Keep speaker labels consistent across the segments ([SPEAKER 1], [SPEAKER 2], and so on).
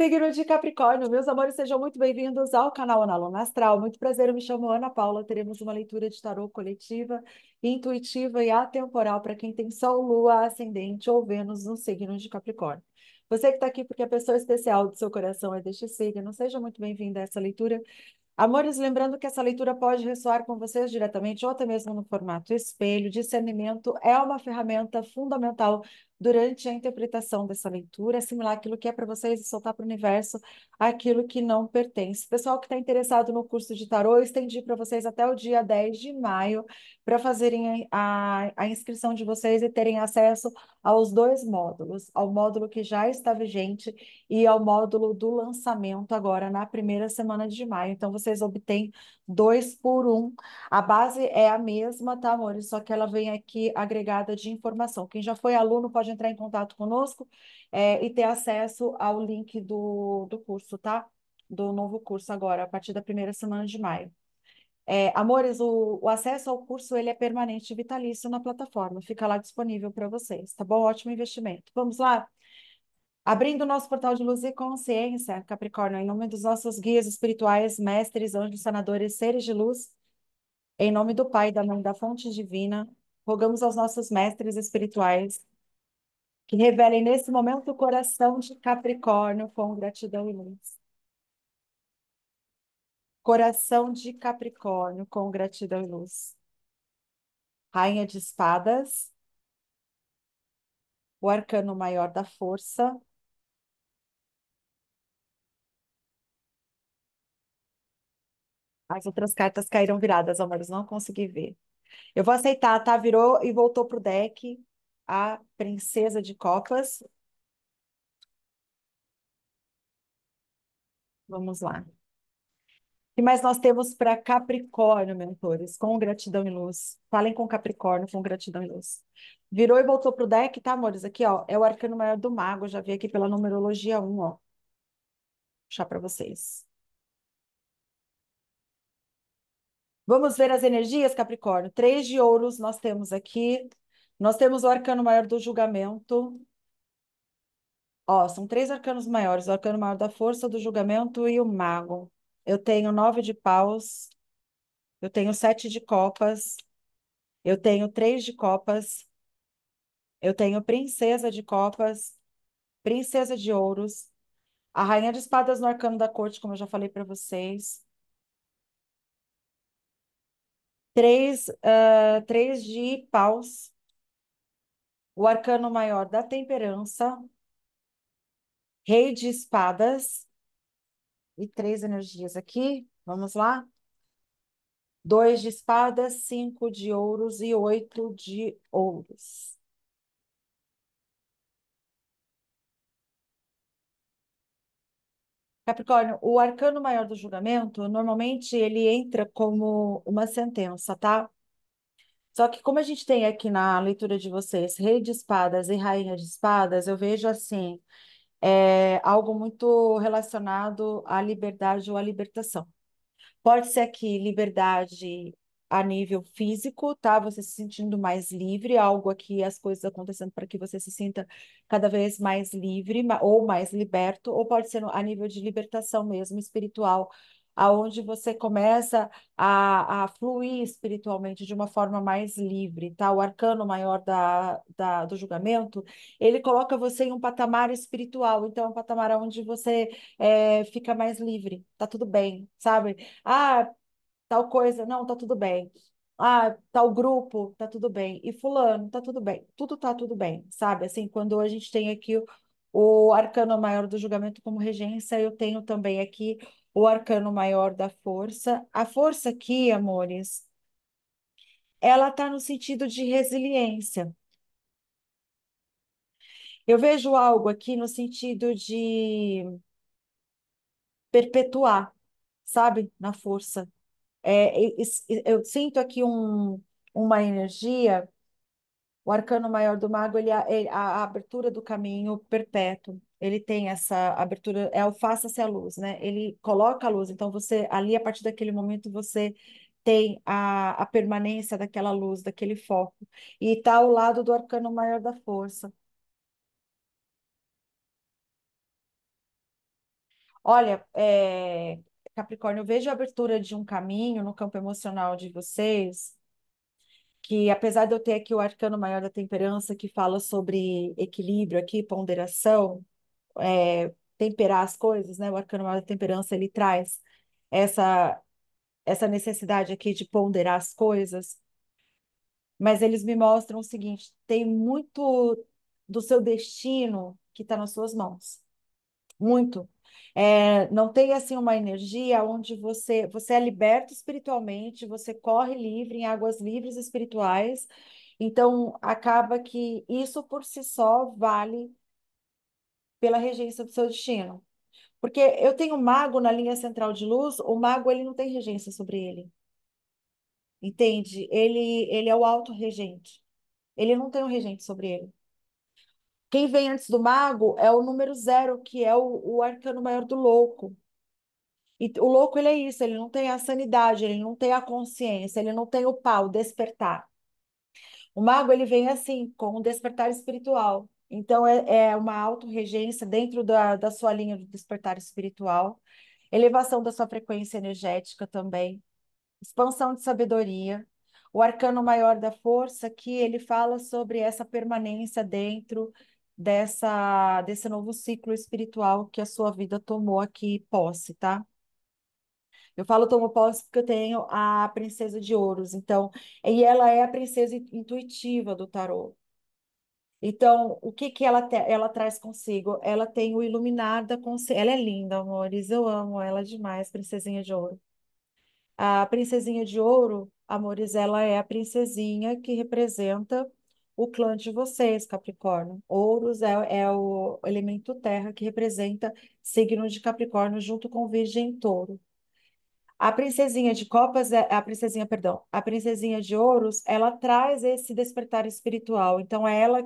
[SPEAKER 1] Signo de Capricórnio, meus amores, sejam muito bem-vindos ao canal Analona Astral. Muito prazer, eu me chamo Ana Paula. Teremos uma leitura de tarô coletiva, intuitiva e atemporal para quem tem Sol, Lua, Ascendente ou Vênus no signo de Capricórnio. Você que está aqui porque a é pessoa especial do seu coração é deste signo, seja muito bem-vinda a essa leitura. Amores, lembrando que essa leitura pode ressoar com vocês diretamente ou até mesmo no formato espelho. Discernimento é uma ferramenta fundamental durante a interpretação dessa leitura, é assimilar aquilo que é para vocês e soltar para o universo aquilo que não pertence. Pessoal que está interessado no curso de tarô, eu estendi para vocês até o dia 10 de maio para fazerem a, a inscrição de vocês e terem acesso aos dois módulos, ao módulo que já está vigente e ao módulo do lançamento agora na primeira semana de maio. Então vocês obtêm dois por um. A base é a mesma, tá, amores? Só que ela vem aqui agregada de informação. Quem já foi aluno pode entrar em contato conosco é, e ter acesso ao link do, do curso, tá? Do novo curso agora, a partir da primeira semana de maio. É, amores, o, o, acesso ao curso ele é permanente e vitalício na plataforma, fica lá disponível para vocês, tá bom? Ótimo investimento. Vamos lá? Abrindo o nosso portal de luz e consciência, Capricórnio, em nome dos nossos guias espirituais, mestres, anjos, sanadores, seres de luz, em nome do Pai, da Mãe, da Fonte Divina, rogamos aos nossos mestres espirituais que revelem nesse momento o coração de Capricórnio com gratidão e luz. Coração de Capricórnio com gratidão e luz. Rainha de Espadas, o arcano maior da força. As outras cartas caíram viradas, amores, não consegui ver. Eu vou aceitar, tá? Virou e voltou pro deck a princesa de copas. Vamos lá. O que mais nós temos para Capricórnio, mentores? Com gratidão e luz. Falem com Capricórnio, com gratidão e luz. Virou e voltou para o deck, tá, amores? Aqui, ó, é o arcano maior do mago. já vi aqui pela numerologia 1, ó. Vou puxar para vocês. Vamos ver as energias, Capricórnio. Três de ouros nós temos aqui. Nós temos o arcano maior do julgamento. Ó, são três arcanos maiores: o arcano maior da força, do julgamento e o mago. Eu tenho nove de paus, eu tenho sete de copas, eu tenho três de copas, eu tenho princesa de copas, princesa de ouros, a rainha de espadas no arcano da corte, como eu já falei para vocês. Três, uh, três de paus, o arcano maior da temperança, rei de espadas, e três energias aqui, vamos lá? Dois de espadas, cinco de ouros e oito de ouros. Capricórnio, o arcano maior do julgamento, normalmente ele entra como uma sentença, tá? Só que como a gente tem aqui na leitura de vocês Rei de Espadas e Rainha de Espadas, eu vejo assim é, algo muito relacionado à liberdade ou à libertação. Pode ser aqui liberdade a nível físico, tá? Você se sentindo mais livre, algo aqui, as coisas acontecendo para que você se sinta cada vez mais livre ou mais liberto, ou pode ser a nível de libertação mesmo, espiritual, aonde você começa a, a fluir espiritualmente de uma forma mais livre, tá? O arcano maior da, da, do julgamento, ele coloca você em um patamar espiritual, então é um patamar onde você é, fica mais livre, tá tudo bem, sabe? Ah, tal coisa, não, tá tudo bem. Ah, tal grupo, tá tudo bem. E fulano, tá tudo bem. Tudo tá tudo bem, sabe? Assim, quando a gente tem aqui o, o arcano maior do julgamento como regência, eu tenho também aqui o arcano maior da força. A força aqui, amores, ela está no sentido de resiliência. Eu vejo algo aqui no sentido de perpetuar, sabe? Na força. É, eu sinto aqui um, uma energia. O arcano maior do mago, ele, a, a abertura do caminho perpétuo ele tem essa abertura, é o faça-se a luz, né? Ele coloca a luz, então você, ali, a partir daquele momento, você tem a, a permanência daquela luz, daquele foco, e está ao lado do arcano maior da força. Olha, é, Capricórnio, eu vejo a abertura de um caminho no campo emocional de vocês, que apesar de eu ter aqui o arcano maior da temperança, que fala sobre equilíbrio aqui, ponderação, é, temperar as coisas, né? O arcano da temperança ele traz essa essa necessidade aqui de ponderar as coisas. Mas eles me mostram o seguinte: tem muito do seu destino que está nas suas mãos, muito. É, não tem assim uma energia onde você você é liberto espiritualmente, você corre livre em águas livres espirituais. Então acaba que isso por si só vale pela regência do seu destino. Porque eu tenho o mago na linha central de luz, o mago ele não tem regência sobre ele. Entende? Ele, ele é o autorregente. Ele não tem um regente sobre ele. Quem vem antes do mago é o número zero, que é o, o arcano maior do louco. E o louco, ele é isso, ele não tem a sanidade, ele não tem a consciência, ele não tem o pau, despertar. O mago, ele vem assim, com o despertar espiritual. Então, é, é uma autorregência dentro da, da sua linha do despertar espiritual, elevação da sua frequência energética também, expansão de sabedoria, o arcano maior da força, que ele fala sobre essa permanência dentro dessa desse novo ciclo espiritual que a sua vida tomou aqui posse, tá? Eu falo tomo posse porque eu tenho a princesa de ouros, então, e ela é a princesa intuitiva do tarô. Então, o que que ela, te, ela traz consigo? Ela tem o iluminar da consciência. Ela é linda, amores. Eu amo ela demais, princesinha de ouro. A princesinha de ouro, amores, ela é a princesinha que representa o clã de vocês, Capricórnio. Ouros é, é o elemento terra que representa signo de Capricórnio junto com Virgem Touro. A princesinha de copas, é, a princesinha, perdão, a princesinha de ouros, ela traz esse despertar espiritual. Então é ela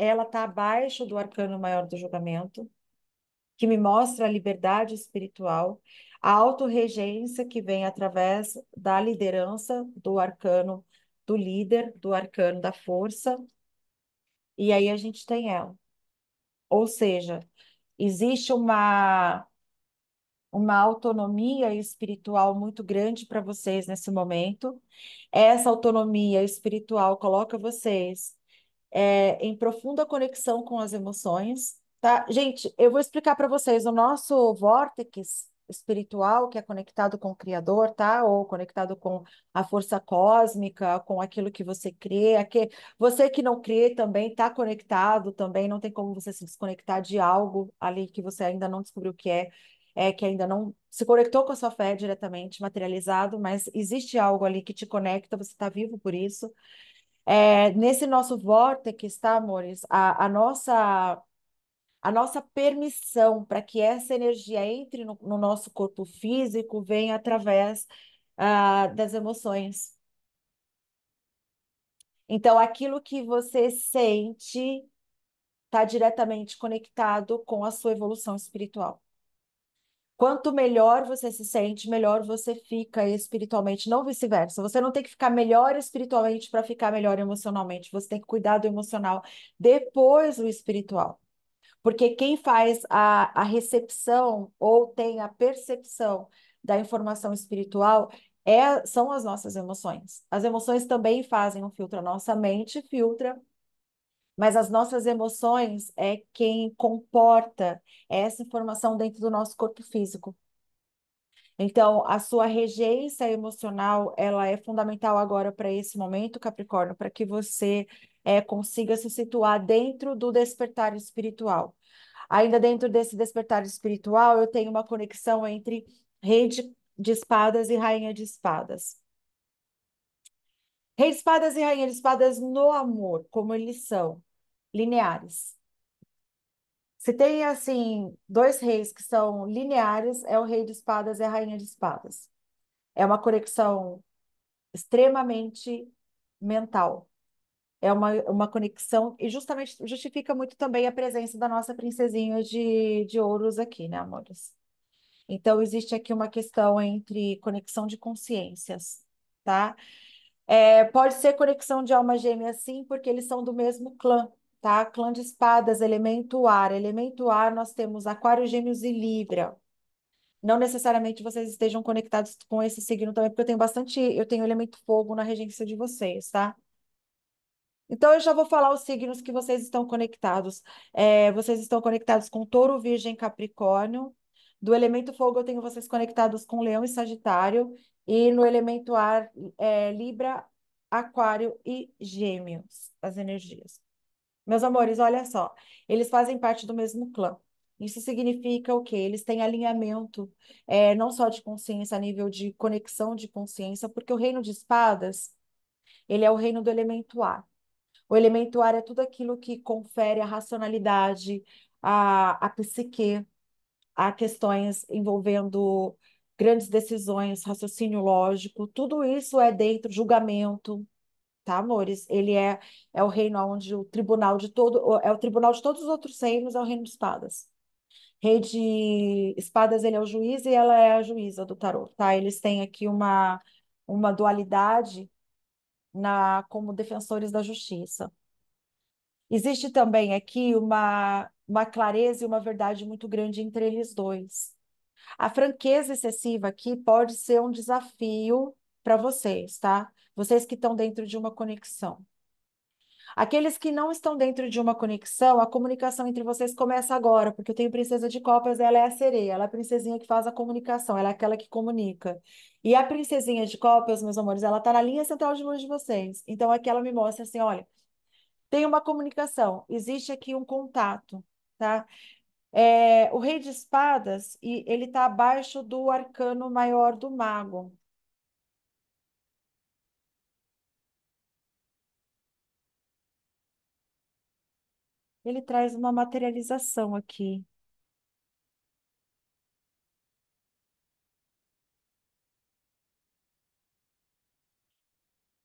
[SPEAKER 1] ela está abaixo do arcano maior do julgamento, que me mostra a liberdade espiritual, a autorregência que vem através da liderança do arcano do líder, do arcano da força. E aí a gente tem ela. Ou seja, existe uma uma autonomia espiritual muito grande para vocês nesse momento. Essa autonomia espiritual coloca vocês é, em profunda conexão com as emoções, tá? Gente, eu vou explicar para vocês o nosso vórtice espiritual que é conectado com o Criador, tá? Ou conectado com a força cósmica, com aquilo que você crê, Que você que não crê também está conectado também, não tem como você se desconectar de algo ali que você ainda não descobriu o que é é, que ainda não se conectou com a sua fé diretamente, materializado, mas existe algo ali que te conecta, você está vivo por isso. É, nesse nosso vórtice está, amores, a, a nossa a nossa permissão para que essa energia entre no, no, nosso corpo físico vem através uh, das emoções. Então, aquilo que você sente está diretamente conectado com a sua evolução espiritual. Quanto melhor você se sente, melhor você fica espiritualmente, não vice-versa. Você não tem que ficar melhor espiritualmente para ficar melhor emocionalmente. Você tem que cuidar do emocional, depois do espiritual. Porque quem faz a, a recepção ou tem a percepção da informação espiritual é, são as nossas emoções. As emoções também fazem um filtro. A nossa mente filtra mas as nossas emoções é quem comporta essa informação dentro do nosso corpo físico. Então, a sua regência emocional, ela é fundamental agora para esse momento, Capricórnio, para que você é, consiga se situar dentro do despertar espiritual. Ainda dentro desse despertar espiritual, eu tenho uma conexão entre rede de espadas e rainha de espadas. Rei de espadas e rainha de espadas no amor, como eles são lineares. Se tem, assim, dois reis que são lineares, é o rei de espadas e é a rainha de espadas. É uma conexão extremamente mental. É uma, uma conexão, e justamente justifica muito também a presença da nossa princesinha de, de ouros aqui, né, amores? Então, existe aqui uma questão entre conexão de consciências, tá? É, pode ser conexão de alma gêmea, sim, porque eles são do mesmo clã, tá? Clã de espadas, elemento ar. Elemento ar, nós temos aquário, gêmeos e libra. Não necessariamente vocês estejam conectados com esse signo também, porque eu tenho bastante, eu tenho elemento fogo na regência de vocês, tá? Então, eu já vou falar os signos que vocês estão conectados. É, vocês estão conectados com touro, virgem, capricórnio. Do elemento fogo, eu tenho vocês conectados com leão e sagitário. E no elemento ar, é, libra, aquário e gêmeos, as energias. Meus amores, olha só, eles fazem parte do mesmo clã. Isso significa o quê? Eles têm alinhamento, é, não só de consciência, a nível de conexão de consciência, porque o reino de espadas, ele é o reino do elemento ar. O elemento ar é tudo aquilo que confere a racionalidade, a, a psique, a questões envolvendo grandes decisões, raciocínio lógico, tudo isso é dentro, julgamento, tá, amores? Ele é, é o reino onde o tribunal de todo, é o tribunal de todos os outros reinos, é o reino de espadas. Rei de espadas, ele é o juiz e ela é a juíza do tarô, tá? Eles têm aqui uma, uma dualidade na como defensores da justiça. Existe também aqui uma, uma clareza e uma verdade muito grande entre eles dois. A franqueza excessiva aqui pode ser um desafio para vocês, tá? Vocês que estão dentro de uma conexão. Aqueles que não estão dentro de uma conexão, a comunicação entre vocês começa agora, porque eu tenho princesa de copas, ela é a sereia, ela é a princesinha que faz a comunicação, ela é aquela que comunica. E a princesinha de copas, meus amores, ela tá na linha central de luz de vocês. Então aqui ela me mostra assim, olha, tem uma comunicação, existe aqui um contato, tá? É, o rei de espadas, e ele tá abaixo do arcano maior do mago. Ele traz uma materialização aqui.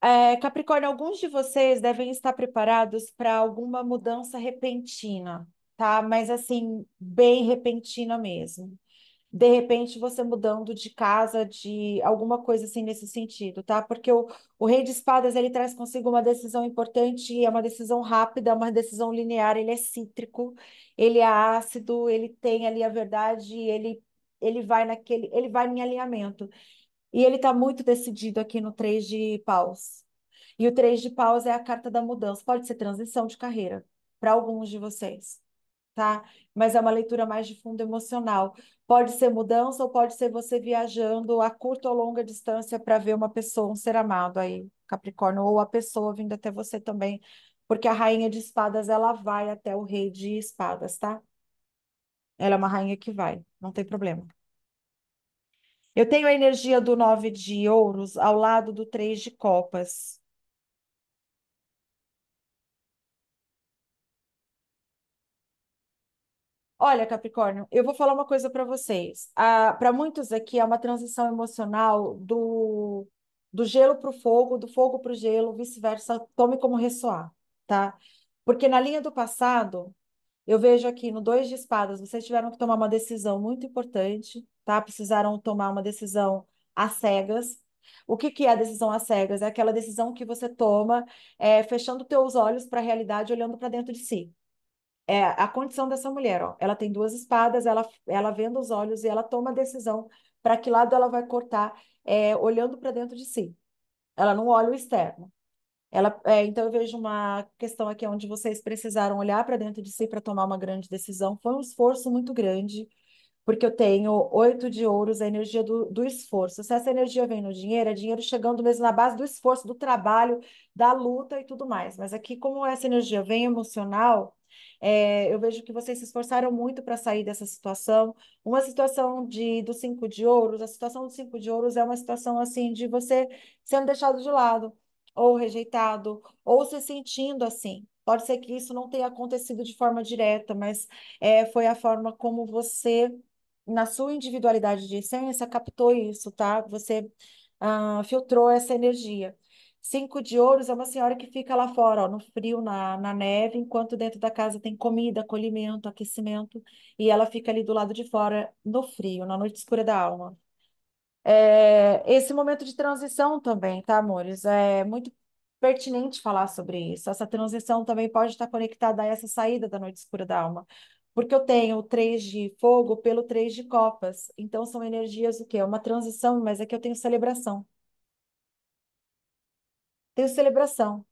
[SPEAKER 1] É, Capricórnio, alguns de vocês devem estar preparados para alguma mudança repentina, tá? Mas assim, bem repentina mesmo de repente você mudando de casa, de alguma coisa assim nesse sentido, tá? Porque o, o Rei de Espadas ele traz consigo uma decisão importante, é uma decisão rápida, uma decisão linear, ele é cítrico, ele é ácido, ele tem ali a verdade, ele ele vai naquele, ele vai em alinhamento. E ele está muito decidido aqui no 3 de paus. E o 3 de paus é a carta da mudança, pode ser transição de carreira para alguns de vocês, tá? Mas é uma leitura mais de fundo emocional. Pode ser mudança ou pode ser você viajando a curta ou longa distância para ver uma pessoa, um ser amado aí, Capricórnio, ou a pessoa vindo até você também, porque a rainha de espadas ela vai até o rei de espadas, tá? Ela é uma rainha que vai, não tem problema. Eu tenho a energia do nove de ouros ao lado do três de copas. Olha, Capricórnio, eu vou falar uma coisa para vocês. para muitos aqui é uma transição emocional do, do gelo para o fogo, do fogo para o gelo, vice-versa. Tome como ressoar, tá? Porque na linha do passado, eu vejo aqui no dois de espadas, vocês tiveram que tomar uma decisão muito importante, tá? Precisaram tomar uma decisão às cegas. O que, que é a decisão às cegas? É aquela decisão que você toma é, fechando teus olhos para a realidade, olhando para dentro de si é a condição dessa mulher, ó. Ela tem duas espadas, ela, ela vendo os olhos e ela toma a decisão para que lado ela vai cortar, é, olhando para dentro de si. Ela não olha o externo. Ela, é, então eu vejo uma questão aqui onde vocês precisaram olhar para dentro de si para tomar uma grande decisão. Foi um esforço muito grande, porque eu tenho oito de ouros, a energia do, do esforço. Se essa energia vem no dinheiro, é dinheiro chegando mesmo na base do esforço, do trabalho, da luta e tudo mais. Mas aqui, como essa energia vem emocional, é, eu vejo que vocês se esforçaram muito para sair dessa situação. Uma situação de do cinco de ouros, a situação do cinco de ouros é uma situação assim de você sendo deixado de lado, ou rejeitado, ou se sentindo assim. Pode ser que isso não tenha acontecido de forma direta, mas é, foi a forma como você, na sua individualidade de essência, captou isso, tá? Você ah, filtrou essa energia. Cinco de ouros é uma senhora que fica lá fora, ó, no frio, na, na neve, enquanto dentro da casa tem comida, acolhimento, aquecimento, e ela fica ali do lado de fora, no frio, na noite escura da alma. É, esse momento de transição também, tá, amores? É muito pertinente falar sobre isso. Essa transição também pode estar conectada a essa saída da noite escura da alma, porque eu tenho o de fogo pelo três de copas. Então são energias o quê? É uma transição, mas aqui é eu tenho celebração tenho celebração.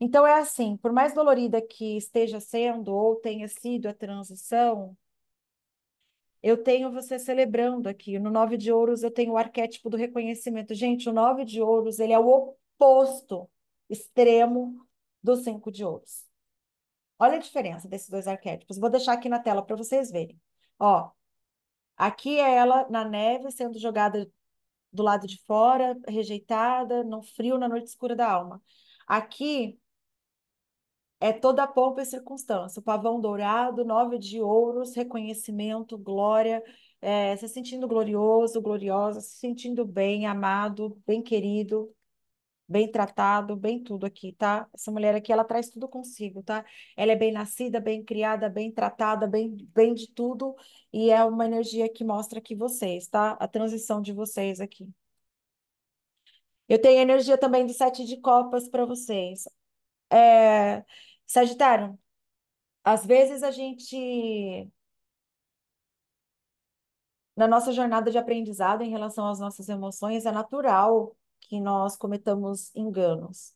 [SPEAKER 1] Então é assim, por mais dolorida que esteja sendo ou tenha sido a transição, eu tenho você celebrando aqui. No Nove de Ouros eu tenho o arquétipo do reconhecimento. Gente, o Nove de Ouros, ele é o oposto extremo do Cinco de Ouros. Olha a diferença desses dois arquétipos. Vou deixar aqui na tela para vocês verem. Ó, aqui é ela na neve sendo jogada do lado de fora, rejeitada, no frio, na noite escura da alma. Aqui é toda a pompa e circunstância, o pavão dourado, nove de ouros, reconhecimento, glória, é, se sentindo glorioso, gloriosa, se sentindo bem, amado, bem querido, bem tratado, bem tudo aqui, tá? Essa mulher aqui, ela traz tudo consigo, tá? Ela é bem nascida, bem criada, bem tratada, bem, bem de tudo, e é uma energia que mostra que vocês, tá? A transição de vocês aqui. Eu tenho energia também do sete de copas para vocês. É... Sagitário, às vezes a gente na nossa jornada de aprendizado em relação às nossas emoções, é natural que nós cometamos enganos.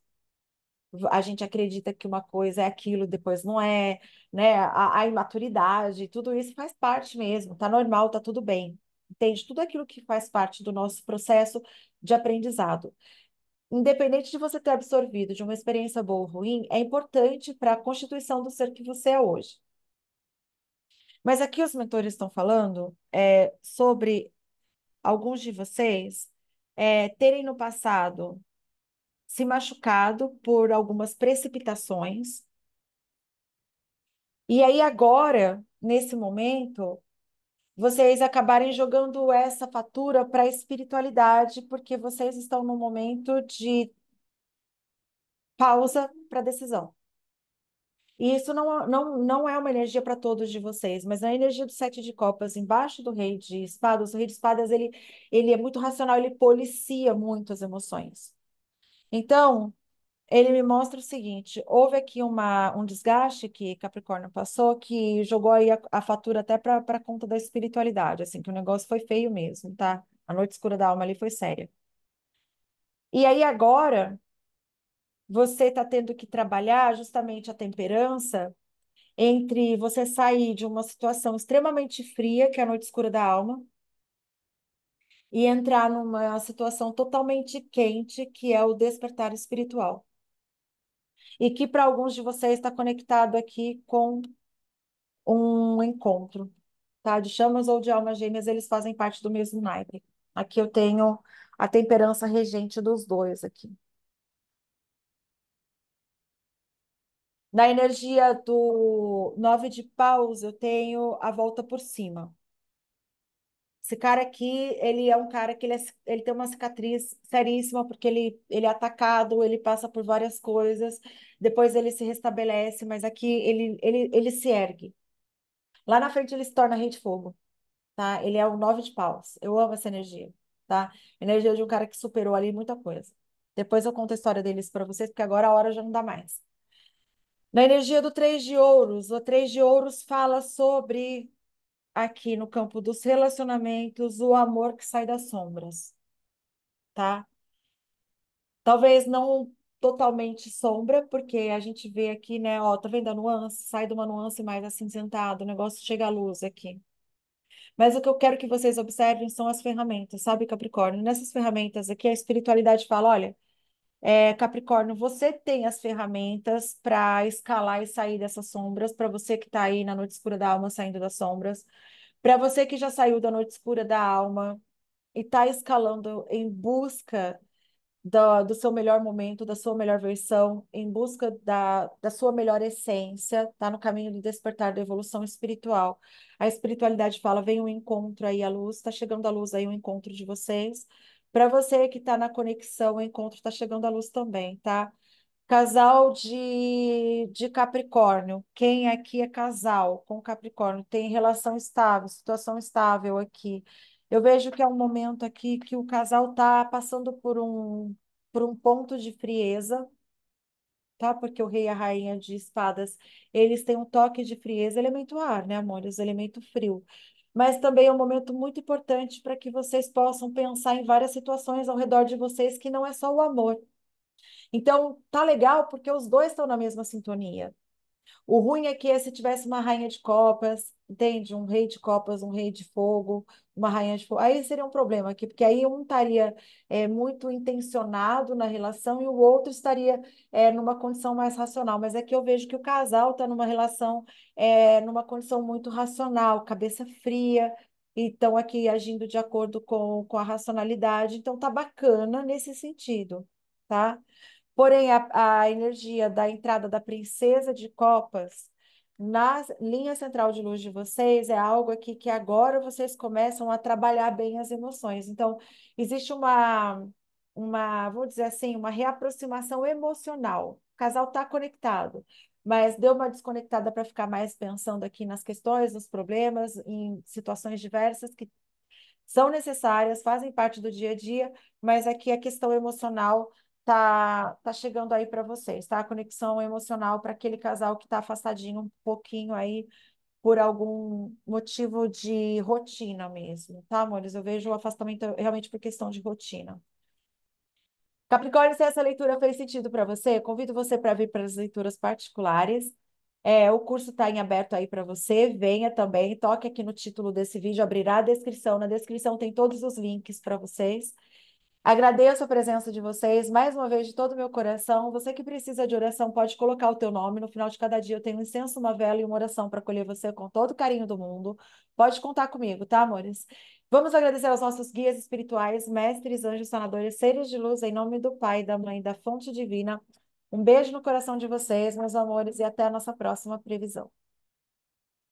[SPEAKER 1] A gente acredita que uma coisa é aquilo, depois não é, né? A, a imaturidade, tudo isso faz parte mesmo, tá normal, tá tudo bem. Entende? Tudo aquilo que faz parte do nosso processo de aprendizado. Independente de você ter absorvido de uma experiência boa ou ruim, é importante para a constituição do ser que você é hoje. Mas aqui os mentores estão falando é, sobre alguns de vocês é, terem no passado se machucado por algumas precipitações. E aí, agora, nesse momento, vocês acabarem jogando essa fatura para a espiritualidade, porque vocês estão no momento de pausa para decisão. E isso não, é, não, não é uma energia para todos de vocês, mas a energia do sete de copas, embaixo do rei de espadas, o rei de espadas, ele, ele é muito racional, ele policia muito as emoções. Então, ele me mostra o seguinte: houve aqui uma, um desgaste que Capricórnio passou, que jogou aí a, a fatura até para conta da espiritualidade, assim, que o negócio foi feio mesmo, tá? A noite escura da alma ali foi séria. E aí agora, você está tendo que trabalhar justamente a temperança entre você sair de uma situação extremamente fria, que é a noite escura da alma, e entrar numa situação totalmente quente, que é o despertar espiritual. E que para alguns de vocês está conectado aqui com um encontro, tá? De chamas ou de almas gêmeas, eles fazem parte do mesmo naipe. Aqui eu tenho a temperança regente dos dois aqui. Na energia do nove de paus, eu tenho a volta por cima. Esse cara aqui, ele é um cara que ele, é, ele tem uma cicatriz seríssima, porque ele, ele é atacado, ele passa por várias coisas, depois ele se restabelece, mas aqui ele, ele, ele se ergue. Lá na frente ele se torna rei de fogo, tá? Ele é o nove de paus. Eu amo essa energia, tá? Energia de um cara que superou ali muita coisa. Depois eu conto a história deles para vocês, porque agora a hora já não dá mais. Na energia do Três de Ouros, o Três de Ouros fala sobre, aqui no campo dos relacionamentos, o amor que sai das sombras, tá? Talvez não totalmente sombra, porque a gente vê aqui, né? Ó, tá vendo a nuance? Sai de uma nuance mais acinzentada, o negócio chega à luz aqui. Mas o que eu quero que vocês observem são as ferramentas, sabe, Capricórnio? Nessas ferramentas aqui, a espiritualidade fala: olha, é, Capricórnio, você tem as ferramentas para escalar e sair dessas sombras, para você que está aí na noite escura da alma saindo das sombras, para você que já saiu da noite escura da alma e está escalando em busca do, do seu melhor momento, da sua melhor versão, em busca da, da sua melhor essência, está no caminho do despertar da evolução espiritual. A espiritualidade fala: vem um encontro aí, a luz, está chegando a luz aí, um encontro de vocês. Para você que está na conexão, o encontro está chegando à luz também, tá? Casal de, de Capricórnio. Quem aqui é casal com Capricórnio? Tem relação estável, situação estável aqui. Eu vejo que é um momento aqui que o casal está passando por um, por um ponto de frieza, tá? Porque o rei e a rainha de espadas, eles têm um toque de frieza, elemento ar, né, amor? elemento frio mas também é um momento muito importante para que vocês possam pensar em várias situações ao redor de vocês que não é só o amor. Então, tá legal porque os dois estão na mesma sintonia. O ruim é que é se tivesse uma rainha de copas, entende? Um rei de copas, um rei de fogo, uma rainha de fogo. Aí seria um problema aqui, porque aí um estaria é, muito intencionado na relação e o outro estaria é, numa condição mais racional. Mas aqui eu vejo que o casal está numa relação, é, numa condição muito racional, cabeça fria, então aqui agindo de acordo com, com a racionalidade. Então tá bacana nesse sentido, tá? Porém, a, a energia da entrada da princesa de copas na linha central de luz de vocês é algo aqui que agora vocês começam a trabalhar bem as emoções. Então, existe uma, uma vou dizer assim, uma reaproximação emocional. O casal está conectado, mas deu uma desconectada para ficar mais pensando aqui nas questões, nos problemas, em situações diversas que são necessárias, fazem parte do dia a dia, mas aqui a questão emocional tá, tá chegando aí para vocês, tá? A conexão emocional para aquele casal que está afastadinho um pouquinho aí por algum motivo de rotina mesmo, tá, amores? Eu vejo o afastamento realmente por questão de rotina. Capricórnio, se essa leitura fez sentido para você, convido você para vir para as leituras particulares. É, o curso está em aberto aí para você. Venha também, toque aqui no título desse vídeo, abrirá a descrição. Na descrição tem todos os links para vocês. Agradeço a presença de vocês, mais uma vez, de todo o meu coração. Você que precisa de oração, pode colocar o teu nome. No final de cada dia, eu tenho um incenso, uma vela e uma oração para acolher você com todo o carinho do mundo. Pode contar comigo, tá, amores? Vamos agradecer aos nossos guias espirituais, mestres, anjos, sanadores, seres de luz, em nome do Pai, da Mãe, da Fonte Divina. Um beijo no coração de vocês, meus amores, e até a nossa próxima previsão.